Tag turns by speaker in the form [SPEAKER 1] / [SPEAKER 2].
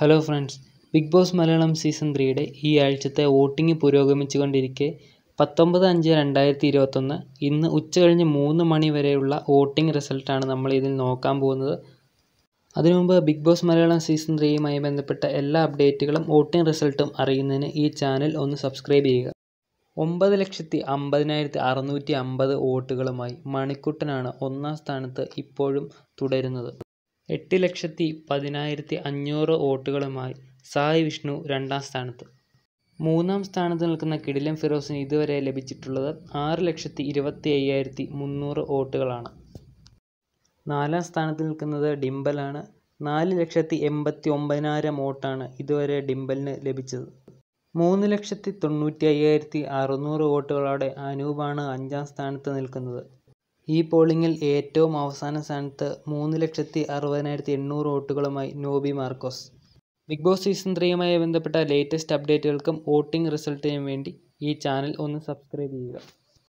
[SPEAKER 1] hello friends Big Boss Malayalam season ത്രീയുടെ ഈ ആഴ്ചത്തെ വോട്ടിംഗ് പുരോഗമിച്ചുകൊണ്ടിരിക്കെ പത്തൊമ്പത് അഞ്ച് രണ്ടായിരത്തി ഇരുപത്തൊന്ന് ഇന്ന് ഉച്ച കഴിഞ്ഞ് മൂന്ന് മണി വരെയുള്ള വോട്ടിംഗ് റിസൾട്ടാണ് നമ്മൾ ഇതിൽ നോക്കാൻ പോകുന്നത് അതിനു മുമ്പ് ബിഗ് ബോസ് മലയാളം സീസൺ ത്രീയുമായി ബന്ധപ്പെട്ട എല്ലാ അപ്ഡേറ്റുകളും വോട്ടിംഗ് റിസൾട്ടും അറിയുന്നതിന് ഈ ചാനൽ ഒന്ന് സബ്സ്ക്രൈബ് ചെയ്യുക ഒമ്പത് ലക്ഷത്തി അമ്പതിനായിരത്തി അറുന്നൂറ്റി അമ്പത് വോട്ടുകളുമായി മണിക്കുട്ടനാണ് ഒന്നാം സ്ഥാനത്ത് ഇപ്പോഴും തുടരുന്നത് എട്ട് ലക്ഷത്തി പതിനായിരത്തി അഞ്ഞൂറ് വോട്ടുകളുമായി സായ് വിഷ്ണു രണ്ടാം സ്ഥാനത്ത് മൂന്നാം സ്ഥാനത്ത് നിൽക്കുന്ന കിടിലം ഫിറോസിന് ഇതുവരെ ലഭിച്ചിട്ടുള്ളത് ആറ് ലക്ഷത്തി ഇരുപത്തി അയ്യായിരത്തി മുന്നൂറ് വോട്ടുകളാണ് നാലാം സ്ഥാനത്ത് നിൽക്കുന്നത് ഡിംബലാണ് നാല് ലക്ഷത്തി എൺപത്തി ഒമ്പതിനായിരം വോട്ടാണ് ഇതുവരെ ഡിംബലിന് ലഭിച്ചത് മൂന്ന് ലക്ഷത്തി തൊണ്ണൂറ്റി അയ്യായിരത്തി അറുന്നൂറ് വോട്ടുകളോടെ അനൂപാണ് അഞ്ചാം സ്ഥാനത്ത് നിൽക്കുന്നത് ഈ പോളിംഗിൽ ഏറ്റവും അവസാന സ്ഥാനത്ത് മൂന്ന് ലക്ഷത്തി അറുപതിനായിരത്തി എണ്ണൂറ് വോട്ടുകളുമായി Noby Marcose Big Boss season ത്രീയുമായി ബന്ധപ്പെട്ട ലേറ്റസ്റ്റ് അപ്ഡേറ്റുകൾക്കും വോട്ടിംഗ് റിസൾട്ടിനും വേണ്ടി ഈ ചാനൽ ഒന്ന് സബ്സ്ക്രൈബ് ചെയ്യുക